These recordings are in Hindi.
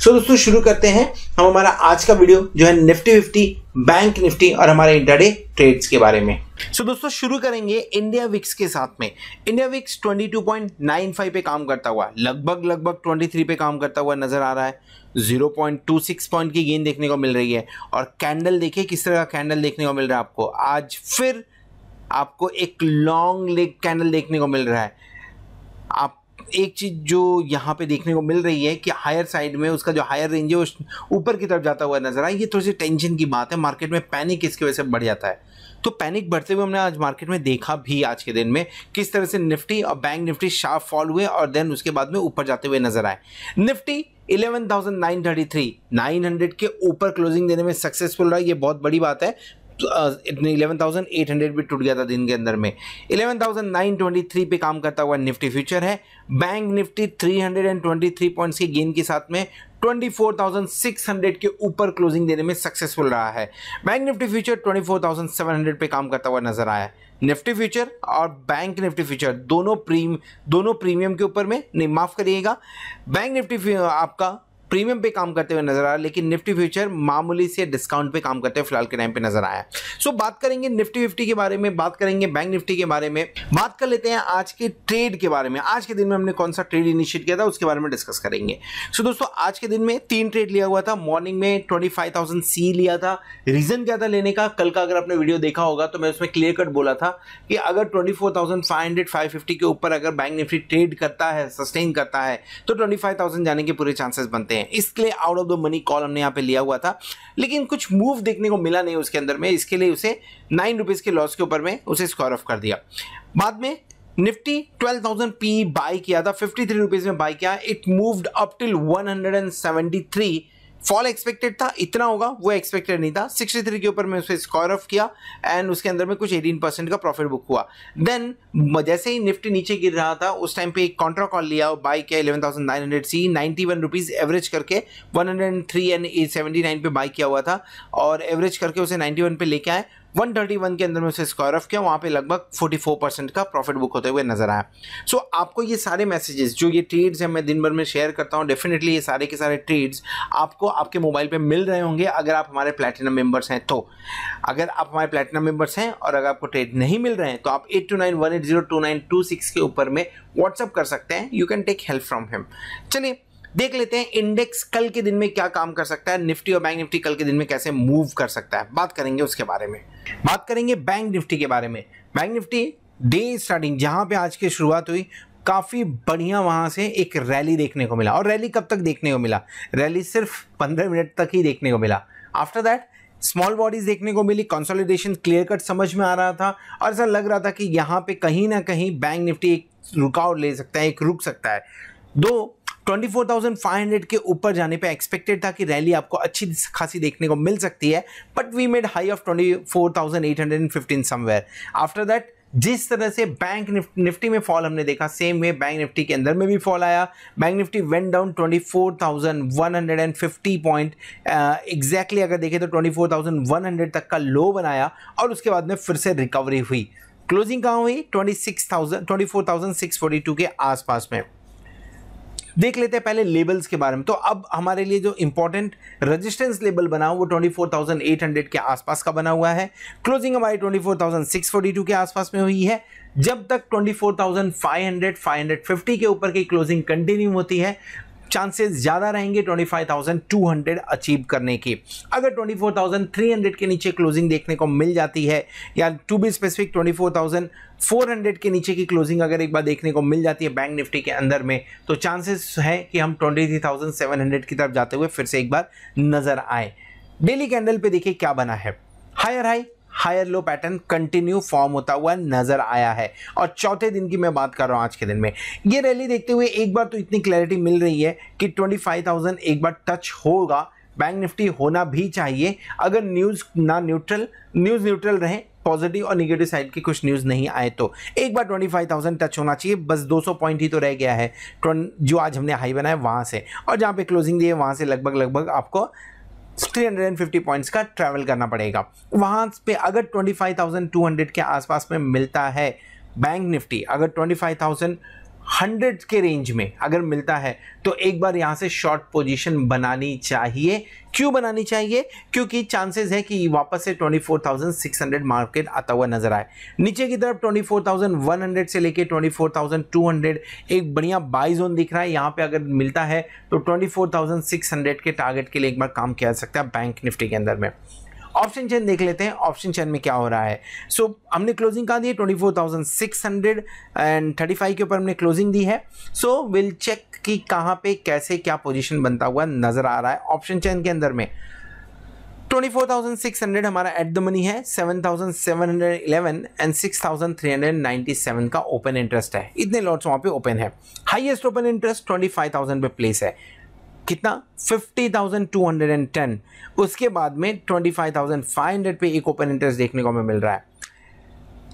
सो दोस्तों शुरू करते हैं हम हमारा आज का वीडियो जो है निफ्टी फिफ्टी बैंक निफ्टी और हमारे इंटरडे ट्रेड्स के बारे में सो so, दोस्तों शुरू करेंगे इंडिया विक्स के साथ में इंडिया विक्स 22.95 पे काम करता हुआ लगभग लगभग 23 पे काम करता हुआ नजर आ रहा है 0.26 पॉइंट की गेंद देखने को मिल रही है और कैंडल देखिए किस तरह का कैंडल देखने को मिल रहा है आपको आज फिर आपको एक लॉन्ग लेग कैंडल देखने को मिल रहा है एक चीज़ जो यहाँ पे देखने को मिल रही है कि हायर साइड में उसका जो हायर रेंज है ऊपर की तरफ जाता हुआ नजर आए ये थोड़ी सी टेंशन की बात है मार्केट में पैनिक इसकी वजह से बढ़ जाता है तो पैनिक बढ़ते हुए हमने आज मार्केट में देखा भी आज के दिन में किस तरह से निफ्टी और बैंक निफ्टी शार्प फॉल हुए और देन उसके बाद में ऊपर जाते हुए नजर आए निफ्टी 11,933 900 के ऊपर क्लोजिंग देने में सक्सेसफुल रहा ये बहुत बड़ी बात है इतने इलेवन थाउजेंड एट हंड्रेड भी टूट गया था दिन के अंदर में eleven thousand nine twenty three पे काम करता हुआ निफ्टी फ्यूचर है bank Nifty three hundred and twenty three points के गेन के साथ में 24,600 के ऊपर क्लोजिंग देने में सक्सेसफुल रहा है बैंक निफ्टी फ्यूचर 24,700 पे काम करता हुआ नजर आया निफ्टी फ्यूचर और बैंक निफ्टी फ्यूचर दोनों प्रीम दोनों प्रीमियम के ऊपर में नहीं माफ करिएगा बैंक निफ्टी आपका प्रीमियम पे काम करते हुए नजर आया लेकिन निफ्टी फ्यूचर मामूली से डिस्काउंट पे काम करते हुए फिलहाल के टाइम पे नजर आया सो so, बात करेंगे निफ्टी फिफ्टी के बारे में बात करेंगे बैंक निफ्टी के बारे में बात कर लेते हैं आज के ट्रेड के बारे में आज के दिन में हमने कौन सा ट्रेड इनिशिएट किया था उसके बारे में डिस्कस करेंगे सो so, दोस्तों आज के दिन में तीन ट्रेड लिया हुआ था मॉर्निंग में ट्वेंटी सी लिया था रीजन क्या था लेने का कल का अगर आपने वीडियो देखा होगा तो मैं उसमें क्लियर कट बोला था कि अगर twenty four thousand five hundred five fifty के ऊपर अगर बैंक निफ्टी ट्रेड करता है सस्टेन करता है तो ट्वेंटी फाइव थाउजेंड जाने के पूरे चांसेस बनते हैं हैं इसके लिए out of the money call हमने यहाँ पे लिया हुआ था लेकिन कुछ मूव देखने को मिला नहीं उसके अंदर में इसके लिए उसे नाइन रुपीज़ के लॉस के ऊपर में उसे स्क्वायर ऑफ कर दिया बाद में निफ्टी 12,000 पी बाई किया था फिफ्टी थ्री रुपीज़ में बाई किया it moved up till 173 fall expected था इतना होगा वो एक्सपेक्टेड नहीं था 63 के ऊपर मैं उसे स्कोर ऑफ किया एंड उसके अंदर में कुछ 18 परसेंट का प्रॉफिट बुक हुआ देन जैसे ही निफ्टी नीचे गिर रहा था उस टाइम पे एक कॉन्ट्रा कॉल लिया और बाई किया इलेवन थाउजेंड नाइन हंड्रेड सी नाइन्टी वन रुपीज़ एवरेज करके one hundred and three and seventy nine पे बाई किया हुआ था और एवरेज करके उसे नाइन्टी वन पे लेके आए वन थर्टी वन के अंदर में उसे स्क्वायर ऑफ किया वहाँ पे लगभग फोर्टी फोर परसेंट का प्रॉफिट बुक होते हुए नजर आया सो so, आपको ये सारे मैसेजेस जो ये ट्रेड्स हैं मैं दिन भर में शेयर करता हूँ डेफिनेटली ये सारे के सारे ट्रेड्स आपको आपके मोबाइल पे मिल रहे होंगे अगर आप हमारे प्लेटिनम मेंबर्स हैं तो अगर आप हमारे प्लेटिनम मेंबर्स हैं और अगर आपको ट्रेड नहीं मिल रहे हैं तो आप eight two nine one eight के ऊपर में व्हाट्सअप कर सकते हैं you can take help from him चलिए देख लेते हैं इंडेक्स कल के दिन में क्या काम कर सकता है निफ्टी और बैंक निफ्टी कल के दिन में कैसे मूव कर सकता है बात करेंगे उसके बारे में बात करेंगे बैंक निफ्टी के बारे में बैंक निफ्टी डे स्टार्टिंग जहां पे आज की शुरुआत हुई काफ़ी बढ़िया वहाँ से एक रैली देखने को मिला और रैली कब तक देखने को मिला रैली सिर्फ पंद्रह मिनट तक ही देखने को मिला आफ्टर दैट स्मॉल बॉडीज देखने को मिली कंसोलिडेशन क्लियर कट समझ में आ रहा था और ऐसा लग रहा था कि यहाँ पे कहीं ना कहीं बैंक निफ्टी एक रुकावट ले सकता है एक रुक सकता है दो 24,500 के ऊपर जाने पे एक्सपेक्टेड था कि रैली आपको अच्छी खासी देखने को मिल सकती है but we made high of 24,815 somewhere after that जिस तरह से बैंक निफ्टी में फॉल हमने देखा सेम वे बैंक निफ्टी के अंदर में भी फॉल आया bank Nifty went down 24,150 point exactly अगर देखें तो 24,100 तक का लो बनाया और उसके बाद में फिर से रिकवरी हुई क्लोजिंग कहाँ हुई 26,000 24,642 के आसपास में देख लेते हैं पहले लेबल्स के बारे में तो अब हमारे लिए जो इंपॉर्टेंट रजिस्टेंस लेबल बना वो 24,800 के आसपास का बना हुआ है क्लोजिंग हमारी 24,642 के आसपास में हुई है जब तक 24,500 550 के ऊपर की क्लोजिंग कंटिन्यू होती है चांसेस ज़्यादा रहेंगे 25,200 अचीव करने की अगर 24,300 के नीचे क्लोजिंग देखने को मिल जाती है या टू बी स्पेसिफिक 24,400 के नीचे की क्लोजिंग अगर एक बार देखने को मिल जाती है बैंक निफ्टी के अंदर में तो चांसेस है कि हम 23,700 की तरफ जाते हुए फिर से एक बार नज़र आए डेली कैंडल पे देखिए क्या बना है higher high higher low pattern continue form होता हुआ नजर आया है और चौथे दिन की मैं बात कर रहा हूँ आज के दिन में ये रैली देखते हुए एक बार तो इतनी क्लैरिटी मिल रही है कि 25,000 एक बार टच होगा बैंक निफ्टी होना भी चाहिए अगर न्यूज़ ना न्यूट्रल न्यूज़ न्यूट्रल रहे पॉजिटिव और निगेटिव साइड की कुछ न्यूज़ नहीं आए तो एक बार 25,000 टच होना चाहिए बस 200 पॉइंट ही तो रह गया है जो आज हमने हाई बनाया वहाँ से और जहाँ पे क्लोजिंग दी है वहाँ से लगभग लगभग आपको 350 पॉइंट्स का ट्रैवल करना पड़ेगा वहाँ पे अगर 25,200 के आसपास में मिलता है बैंक निफ्टी अगर 25,000 हंड्रेड के रेंज में अगर मिलता है तो एक बार यहाँ से शॉर्ट पोजीशन बनानी चाहिए क्यों बनानी चाहिए क्योंकि चांसेस है कि वापस से 24,600 मार्केट आता हुआ नजर आए नीचे की तरफ 24,100 से लेके 24,200 एक बढ़िया बाई जोन दिख रहा है यहाँ पे अगर मिलता है तो 24,600 के टारगेट के लिए एक बार काम किया जा सकता है बैंक निफ्टी के अंदर में ऑप्शन चेन देख लेते हैं ऑप्शन चेन में क्या हो रहा है सो so, हमने क्लोजिंग कहाँ दी है twenty four thousand six hundred and thirty five के ऊपर हमने क्लोजिंग दी है सो विल चेक कि कहाँ पे कैसे क्या पोजीशन बनता हुआ नज़र आ रहा है ऑप्शन चेन के अंदर में 24,600 हमारा एट द मनी है 7,711 एंड 6,397 का ओपन इंटरेस्ट है इतने लॉट्स वहाँ पे ओपन है हाईएस्ट ओपन इंटरेस्ट 25,000 पे प्लेस है कितना 50,210 उसके बाद में 25,500 पे एक ओपन इंटरेस्ट देखने को हमें मिल रहा है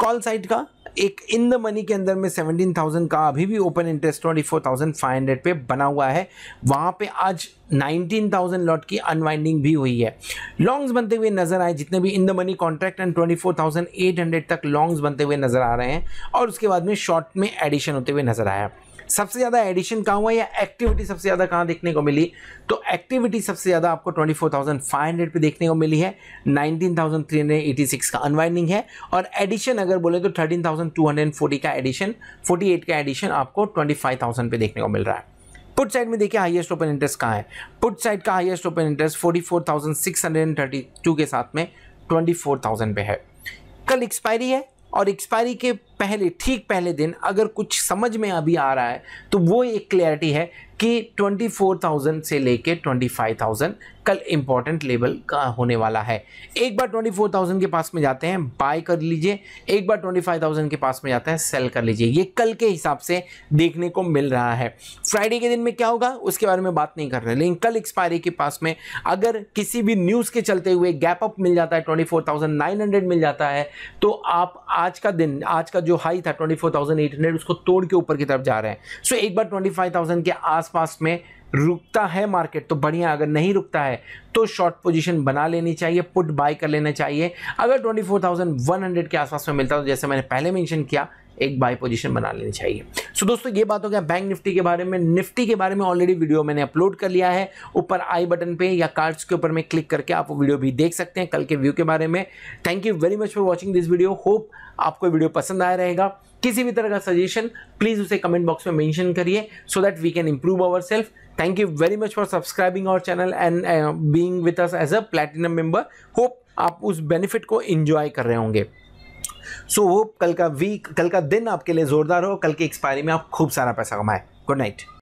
कॉल साइड का एक इन द मनी के अंदर में 17,000 का अभी भी ओपन इंटरेस्ट 24,500 पे बना हुआ है वहाँ पे आज 19,000 लॉट की अनवाइंडिंग भी हुई है लॉन्ग्स बनते हुए नजर आए जितने भी in the money contract and 24,800 तक लॉन्ग्स बनते हुए नजर आ रहे हैं और उसके बाद में शॉर्ट में एडिशन होते हुए नजर आया सबसे ज़्यादा एडिशन कहाँ हुआ या एक्टिविटी सबसे ज़्यादा कहाँ देखने को मिली तो एक्टिविटी सबसे ज़्यादा आपको 24,500 पे देखने को मिली है 19,386 का अनवाइंडिंग है और एडिशन अगर बोले तो 13,240 का एडिशन 48 का एडिशन आपको 25,000 पे देखने को मिल रहा है पुट साइड में देखिए हाईएस्ट ओपन इंटरेस्ट कहाँ है पुट साइड का हाईएस्ट ओपन इंटरेस्ट 44,632 के साथ में 24,000 पे है कल एक्सपायरी है और एक्सपायरी के पहले ठीक पहले दिन अगर कुछ समझ में अभी आ रहा है तो वो एक क्लैरिटी है कि 24,000 से लेके 25,000 कल इम्पॉर्टेंट लेवल का होने वाला है एक बार 24,000 के पास में जाते हैं बाय कर लीजिए एक बार 25,000 के पास में जाते हैं सेल कर लीजिए ये कल के हिसाब से देखने को मिल रहा है फ्राइडे के दिन में क्या होगा उसके बारे में बात नहीं कर रहे लेकिन कल एक्सपायरी के पास में अगर किसी भी न्यूज़ के चलते हुए गैप अप मिल जाता है ट्वेंटी मिल जाता है तो आप आज का दिन आज का जो हाई था 24,800 उसको तोड़ के ऊपर की तरफ जा रहे हैं सो एक बार 25,000 के आसपास में रुकता है मार्केट तो बढ़िया अगर नहीं रुकता है तो शॉर्ट पोजीशन बना लेनी चाहिए पुट बाय कर लेना चाहिए अगर 24,100 के आसपास में मिलता तो जैसे मैंने पहले मेंशन किया एक बाय पोजीशन बना लेनी चाहिए सो so, दोस्तों ये बात हो गया बैंक निफ्टी के बारे में निफ्टी के बारे में ऑलरेडी वीडियो मैंने अपलोड कर लिया है ऊपर आई बटन पे या कार्ड्स के ऊपर में क्लिक करके आप वो वीडियो भी देख सकते हैं कल के व्यू के बारे में thank you very much for watching this video hope आपको वीडियो पसंद आया रहेगा किसी भी तरह का सजेशन प्लीज़ उसे कमेंट बॉक्स में मेंशन करिए so that we can improve our self thank you very much for subscribing our channel and being with us as a platinum member hope आप उस बेनिफिट को इंजॉय कर रहे होंगे सो so, कल का वीक कल का दिन आपके लिए ज़ोरदार हो कल की एक्सपायरी में आप खूब सारा पैसा कमाएं गुड नाइट